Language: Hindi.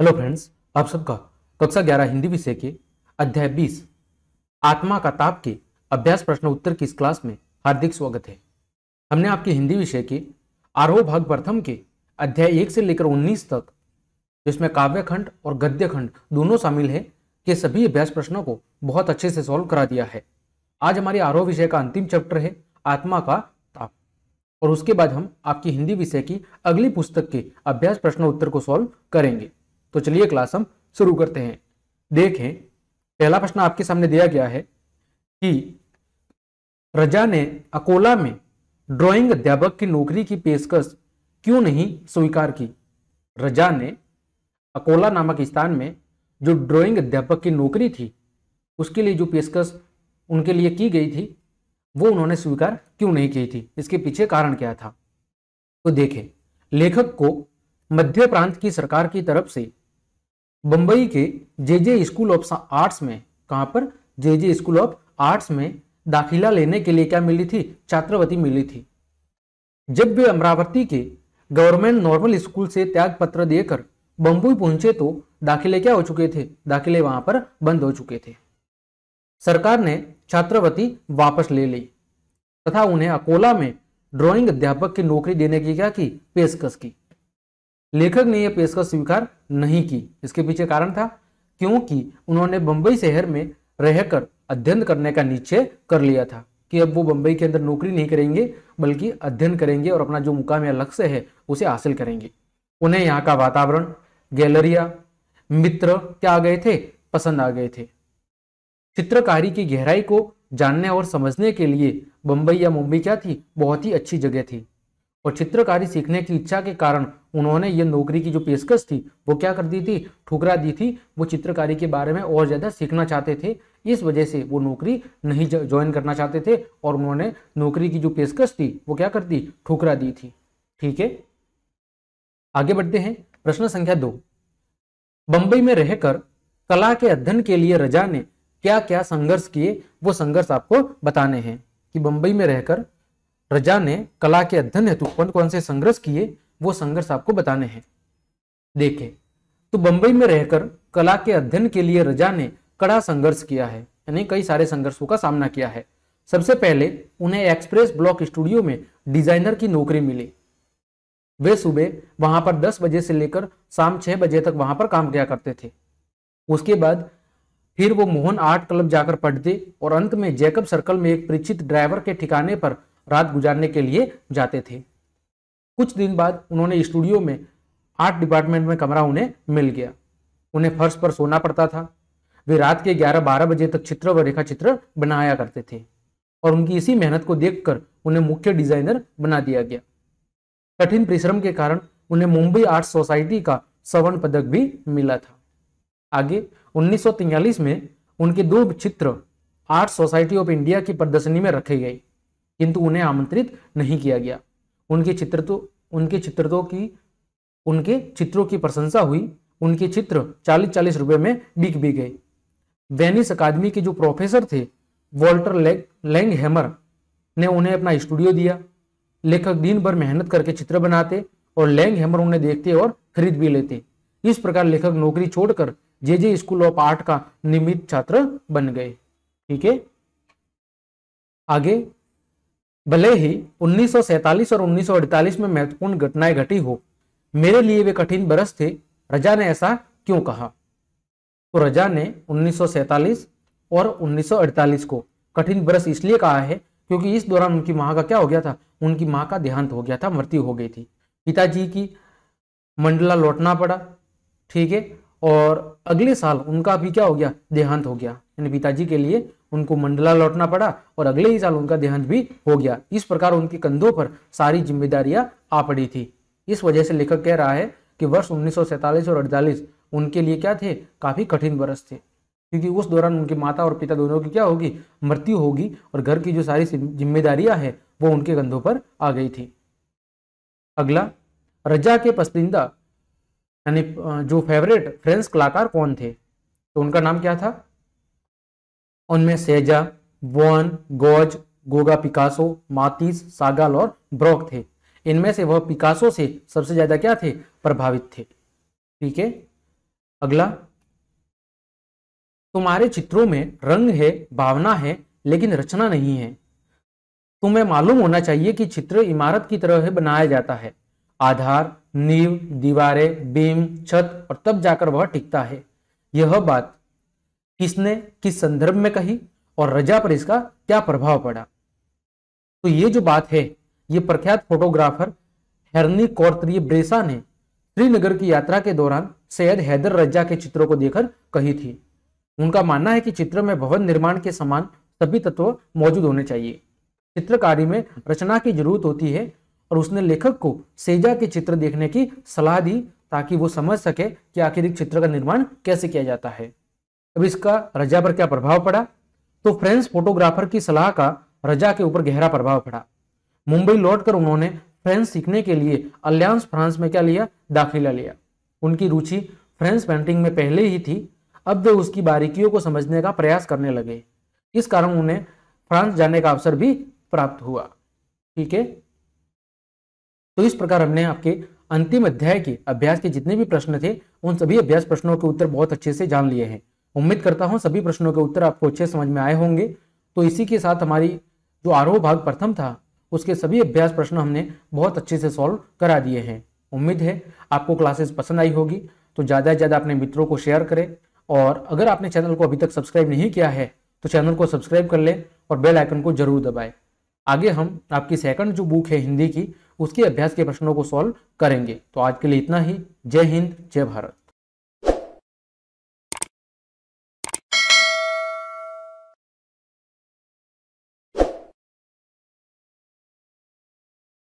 हेलो फ्रेंड्स आप सबका कक्षा ग्यारह हिंदी विषय के अध्याय बीस आत्मा का ताप के अभ्यास प्रश्न उत्तर की इस क्लास में हार्दिक स्वागत है हमने आपके हिंदी विषय के आरोह भाग प्रथम के अध्याय एक से लेकर उन्नीस तक जिसमें काव्य खंड और गद्य खंड दोनों शामिल है के सभी अभ्यास प्रश्नों को बहुत अच्छे से सॉल्व करा दिया है आज हमारे आरोह विषय का अंतिम चैप्टर है आत्मा का ताप और उसके बाद हम आपकी हिंदी विषय की अगली पुस्तक के अभ्यास प्रश्न उत्तर को सॉल्व करेंगे तो चलिए क्लास हम शुरू करते हैं देखें पहला प्रश्न आपके सामने दिया गया है कि रजा ने अकोला में ड्राइंग अध्यापक की नौकरी की पेशकश क्यों नहीं स्वीकार की रजा ने अकोला नामक स्थान में जो ड्राइंग अध्यापक की नौकरी थी उसके लिए जो पेशकश उनके लिए की गई थी वो उन्होंने स्वीकार क्यों नहीं की थी इसके पीछे कारण क्या था तो देखें लेखक को मध्य प्रांत की सरकार की तरफ से बंबई के J J school of arts में कहा पर J J school of arts में दाखिला लेने के लिए क्या मिली थी छात्रवृत्ति मिली थी जब वे अमरावती के गवर्नमेंट नॉर्मल स्कूल से त्याग पत्र देकर बंबई पहुंचे तो दाखिले क्या हो चुके थे दाखिले वहां पर बंद हो चुके थे सरकार ने छात्रवृत्ति वापस ले ली तथा उन्हें अकोला में ड्राइंग अध्यापक की नौकरी देने की क्या की पेशकश की लेखक ने यह पेशकश स्वीकार नहीं की इसके पीछे कारण था क्योंकि उन्होंने बंबई शहर में रहकर अध्ययन करने का निश्चय कर लिया था कि अब वो बंबई के अंदर नौकरी नहीं करेंगे बल्कि अध्ययन करेंगे और अपना जो मुकाम या लक्ष्य है उसे हासिल करेंगे उन्हें यहाँ का वातावरण गैलरिया मित्र क्या आ गए थे पसंद आ गए थे चित्रकारी की गहराई को जानने और समझने के लिए बंबई या मुंबई क्या थी बहुत ही अच्छी जगह थी और चित्रकारी सीखने की इच्छा के कारण उन्होंने ये नौकरी की जो पेशकश थी वो क्या कर दी थी ठुकरा दी थी वो चित्रकारी के बारे में और ज़्यादा सीखना चाहते थे इस वजह से वो नौकरी नहीं ज्वाइन करना चाहते थे और उन्होंने नौकरी की जो पेशकश थी वो क्या कर दी ठुकरा दी थी ठीक है आगे बढ़ते हैं प्रश्न संख्या दो बंबई में रहकर कला के अध्ययन के लिए रजा ने क्या क्या संघर्ष किए वो संघर्ष आपको बताने हैं कि बंबई में रहकर रजा ने कला के अध्ययन हेतु कौन कौन से संघर्ष किए वो संघर्ष आपको बताने हैं देखे तो बंबई में रहकर कला के अध्ययन के लिए रजा ने कड़ा संघर्ष किया है यानी कई सारे संघर्षों का सामना किया है सबसे पहले उन्हें एक्सप्रेस ब्लॉक स्टूडियो में डिजाइनर की नौकरी मिली वे सुबह वहां पर 10 बजे से लेकर शाम 6 बजे तक वहां पर काम किया करते थे उसके बाद फिर वो मोहन आर्ट क्लब जाकर पढ़ते और अंत में जैकब सर्कल में एक परिचित ड्राइवर के ठिकाने पर रात गुजारने के लिए जाते थे कुछ दिन बाद उन्होंने स्टूडियो में आर्ट डिपार्टमेंट में कमरा उन्हें मिल गया उन्हें फर्श पर सोना पड़ता था वे रात के 11-12 बजे तक चित्र व रेखा चित्र बनाया करते थे और उनकी इसी मेहनत को देखकर उन्हें मुख्य डिजाइनर बना दिया गया कठिन परिश्रम के कारण उन्हें मुंबई आर्ट सोसाइटी का स्वर्ण पदक भी मिला था आगे उन्नीस में उनके दो चित्र आर्ट सोसाइटी ऑफ इंडिया की प्रदर्शनी में रखे गए किंतु उन्हें आमंत्रित नहीं किया गया उनके चित्र तो उनके चित्र तो की उनके चित्रों की प्रशंसा हुई उनके चित्र चालीस चालीस रुपए में बिक भी गए वेनिस अकादमी के जो प्रोफेसर थे वॉल्टर लेग लैंग हैमर ने उन्हें अपना स्टूडियो दिया लेखक दिन भर मेहनत करके चित्र बनाते और लैंग हैमर उन्हें देखते और खरीद भी लेते इस प्रकार लेखक नौकरी छोड़कर J J school of art का नियमित छात्र बन गए ठीक है आगे भले ही उन्नीस और उन्नीस में महत्वपूर्ण घटनाएं घटी हो मेरे लिए वे कठिन बरस थे रजा ने ऐसा क्यों कहा तो रजा ने उन्नीस और उन्नीस को कठिन बरस इसलिए कहा है क्योंकि इस दौरान उनकी माँ का क्या हो गया था उनकी माँ का देहांत हो गया था मृत्यु हो गई थी पिताजी की मंडला लौटना पड़ा ठीक है और अगले साल उनका भी क्या हो गया देहांत हो गया यानी पिताजी के लिए उनको मंडला लौटना पड़ा और अगले ही साल उनका देहांत भी हो गया इस प्रकार उनके कंधों पर सारी जिम्मेदारियां आ पड़ी थी इस वजह से लेखक कह रहा है कि वर्ष उन्नीस और अड़तालीस उनके लिए क्या थे काफी कठिन वर्ष थे क्योंकि उस दौरान उनके माता और पिता दोनों की क्या होगी मृत्यु होगी और घर की जो सारी जिम्मेदारियां हैं वो उनके कंधों पर आ गई थी अगला रजा के पसंदीदा यानी जो फेवरेट फ्रेंच कलाकार कौन थे तो उनका नाम क्या था उनमें Cezanne Van Gogh Gauguin Picasso Matisse Chagall और ब्रॉक थे इनमें से वह पिकासो से सबसे ज्यादा क्या थे प्रभावित थे ठीक है अगला तुम्हारे चित्रों में रंग है भावना है लेकिन रचना नहीं है तुम्हें मालूम होना चाहिए कि चित्र इमारत की तरह बनाया जाता है आधार नींव दीवारें बीम छत और तब जाकर वह टिकता है यह बात किसने किस संदर्भ में कही और रजा पर इसका क्या प्रभाव पड़ा तो ये जो बात है ये प्रख्यात फोटोग्राफर हेरनी कौरतरी ब्रेसा ने श्रीनगर की यात्रा के दौरान सैयद हैदर रज्जा के चित्रों को देखकर कही थी उनका मानना है कि चित्र में भवन निर्माण के समान सभी तत्व मौजूद होने चाहिए चित्रकारी में रचना की जरूरत होती है और उसने लेखक को सेजा के चित्र देखने की सलाह दी ताकि वो समझ सके कि आखिर एक चित्र का निर्माण कैसे किया जाता है अब इसका रजा पर क्या प्रभाव पड़ा तो फ्रेंच फोटोग्राफर की सलाह का रजा के ऊपर गहरा प्रभाव पड़ा मुंबई लौटकर उन्होंने फ्रेंच सीखने के लिए अलियांस फ्रांस में क्या लिया दाखिला लिया उनकी रुचि फ्रेंच पेंटिंग में पहले ही थी अब वे उसकी बारीकियों को समझने का प्रयास करने लगे इस कारण उन्हें फ्रांस जाने का अवसर भी प्राप्त हुआ ठीक है तो इस प्रकार हमने आपके अंतिम अध्याय के अभ्यास के जितने भी प्रश्न थे उन सभी अभ्यास प्रश्नों के उत्तर बहुत अच्छे से जान लिए हैं उम्मीद करता हूँ सभी प्रश्नों के उत्तर आपको अच्छे समझ में आए होंगे तो इसी के साथ हमारी जो आरोह भाग प्रथम था उसके सभी अभ्यास प्रश्न हमने बहुत अच्छे से सॉल्व करा दिए हैं उम्मीद है आपको क्लासेस पसंद आई होगी तो ज़्यादा से ज़्यादा अपने मित्रों को शेयर करें और अगर आपने चैनल को अभी तक सब्सक्राइब नहीं किया है तो चैनल को सब्सक्राइब कर लें और बेल आइकन को जरूर दबाएं आगे हम आपकी सेकंड जो बुक है हिंदी की उसके अभ्यास के प्रश्नों को सॉल्व करेंगे तो आज के लिए इतना ही जय हिंद जय भारत